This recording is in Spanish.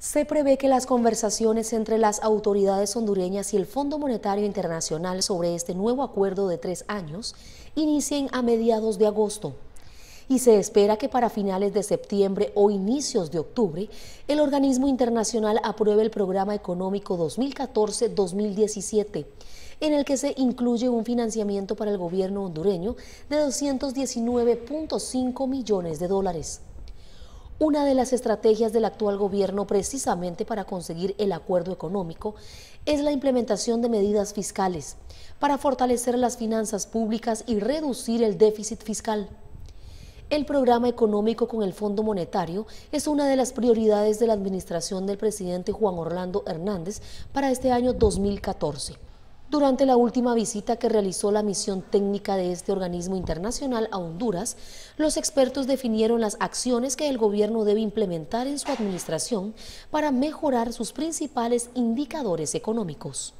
Se prevé que las conversaciones entre las autoridades hondureñas y el Fondo Monetario Internacional sobre este nuevo acuerdo de tres años inicien a mediados de agosto. Y se espera que para finales de septiembre o inicios de octubre, el organismo internacional apruebe el Programa Económico 2014-2017, en el que se incluye un financiamiento para el gobierno hondureño de 219.5 millones de dólares. Una de las estrategias del actual gobierno precisamente para conseguir el acuerdo económico es la implementación de medidas fiscales para fortalecer las finanzas públicas y reducir el déficit fiscal. El programa económico con el Fondo Monetario es una de las prioridades de la administración del presidente Juan Orlando Hernández para este año 2014 durante la última visita que realizó la misión técnica de este organismo internacional a Honduras, los expertos definieron las acciones que el gobierno debe implementar en su administración para mejorar sus principales indicadores económicos.